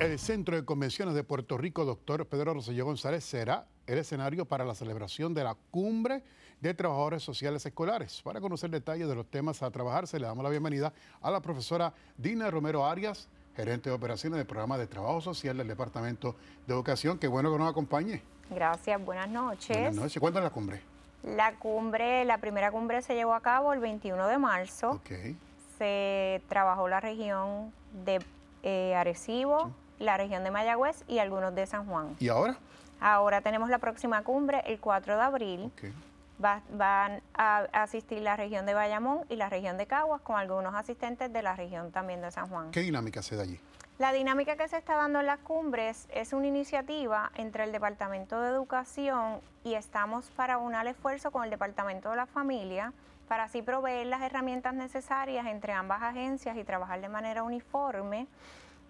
El Centro de Convenciones de Puerto Rico, doctor Pedro Roselló González, será el escenario para la celebración de la Cumbre de Trabajadores Sociales Escolares. Para conocer detalles de los temas a trabajarse, le damos la bienvenida a la profesora Dina Romero Arias, gerente de operaciones del programa de trabajo social del Departamento de Educación. Qué bueno que nos acompañe. Gracias, buenas noches. Buenas noches. Cuéntanos es la cumbre? La cumbre, la primera cumbre se llevó a cabo el 21 de marzo. Okay. Se trabajó la región de eh, Arecibo, la región de Mayagüez y algunos de San Juan. ¿Y ahora? Ahora tenemos la próxima cumbre el 4 de abril. Va, van a asistir la región de Bayamón y la región de Caguas con algunos asistentes de la región también de San Juan. ¿Qué dinámica se da allí? La dinámica que se está dando en las cumbres es una iniciativa entre el Departamento de Educación y estamos para unar esfuerzo con el Departamento de la Familia para así proveer las herramientas necesarias entre ambas agencias y trabajar de manera uniforme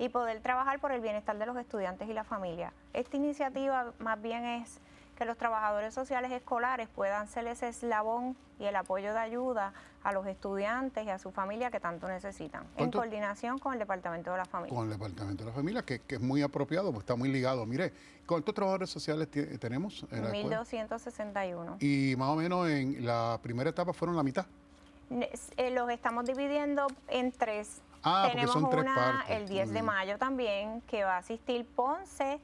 y poder trabajar por el bienestar de los estudiantes y la familia. Esta iniciativa más bien es que los trabajadores sociales escolares puedan ser ese eslabón y el apoyo de ayuda a los estudiantes y a su familia que tanto necesitan, en coordinación con el Departamento de la Familia. Con el Departamento de la Familia, que, es muy apropiado, porque está muy ligado. Mire, ¿cuántos trabajadores sociales eh, tenemos? 1.261. Y más o menos en la primera etapa fueron la mitad. Eh, los estamos dividiendo en tres Ah, porque son tres partes. el 10 de mm. mayo también, que va a asistir Ponce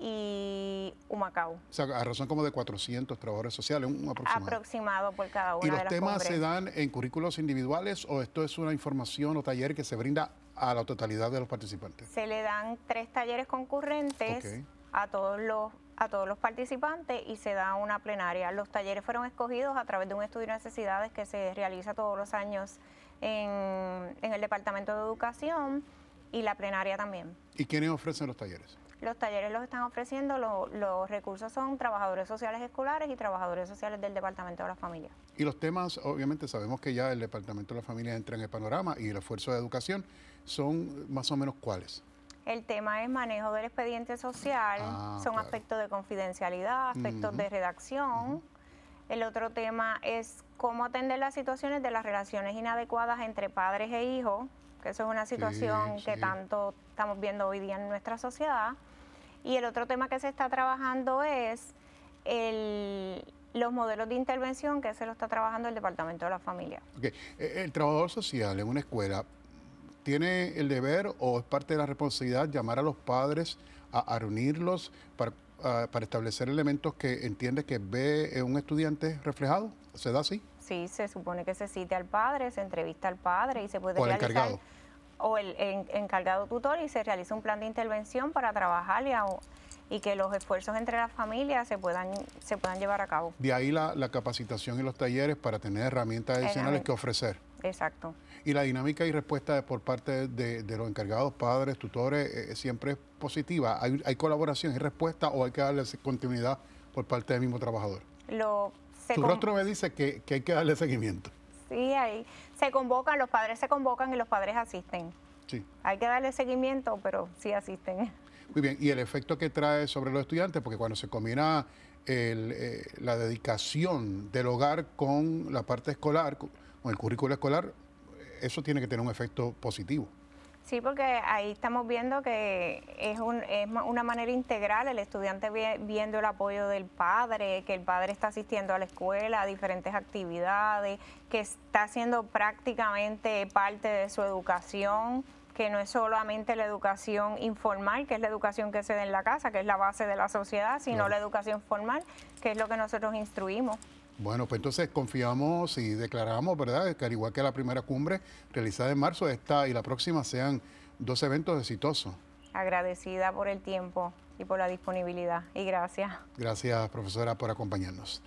y Humacao. O sea, a razón como de 400 trabajadores sociales, un aproximado. Aproximado por cada uno. ¿Y los temas se dan en currículos individuales o esto es una información o taller que se brinda a la totalidad de los participantes? Se le dan tres talleres concurrentes a todos los a todos los participantes y se da una plenaria. Los talleres fueron escogidos a través de un estudio de necesidades que se realiza todos los años en, el Departamento de Educación y la plenaria también. ¿Y quiénes ofrecen los talleres? Los talleres los están ofreciendo, los recursos son trabajadores sociales escolares y trabajadores sociales del Departamento de la Familia. Y los temas, obviamente sabemos que ya el Departamento de la Familia entra en el panorama y el esfuerzo de educación, son más o menos cuáles? El tema es manejo del expediente social, ah, son aspectos de confidencialidad, aspectos de redacción. El otro tema es cómo atender las situaciones de las relaciones inadecuadas entre padres e hijos, que eso es una situación que tanto estamos viendo hoy día en nuestra sociedad. Y el otro tema que se está trabajando es los modelos de intervención que se lo está trabajando el Departamento de la Familia. Okay. E, el trabajador social en una escuela tiene el deber o es parte de la responsabilidad llamar a los padres a, reunirlos para, establecer elementos que entiende que ve un estudiante reflejado? ¿Se da así? Sí, se supone que se cite al padre, se entrevista al padre y se puede o realizar... Encargado. O el, encargado tutor y se realiza un plan de intervención para trabajar y que los esfuerzos entre las familias se puedan, se puedan llevar a cabo. De ahí la capacitación y los talleres para tener herramientas adicionales que ofrecer. Exacto. Y la dinámica y respuesta por parte de, los encargados, padres, tutores, eh, eh, siempre es positiva. ¿Hay, colaboración y respuesta o hay que darle continuidad por parte del mismo trabajador? Lo, tu rostro me dice que, hay que darle seguimiento. Sí, ahí se convocan, los padres se convocan y los padres asisten. Sí. Hay que darle seguimiento, pero sí asisten. Muy bien, y el efecto que trae sobre los estudiantes, porque cuando se combina eh, la dedicación del hogar con la parte escolar, o el currículo escolar, eso tiene que tener un efecto positivo. Sí, porque ahí estamos viendo que es, una manera integral, el estudiante viendo el apoyo del padre, que el padre está asistiendo a la escuela, a diferentes actividades, que está haciendo prácticamente parte de su educación que no es solamente la educación informal, que es la educación que se da en la casa, que es la base de la sociedad, sino la educación formal, que es lo que nosotros instruimos. Bueno, pues entonces confiamos y declaramos, ¿verdad?, que al igual que la primera cumbre realizada en marzo, esta y la próxima sean dos eventos exitosos. Agradecida por el tiempo y por la disponibilidad. Y gracias. Gracias, profesora, por acompañarnos.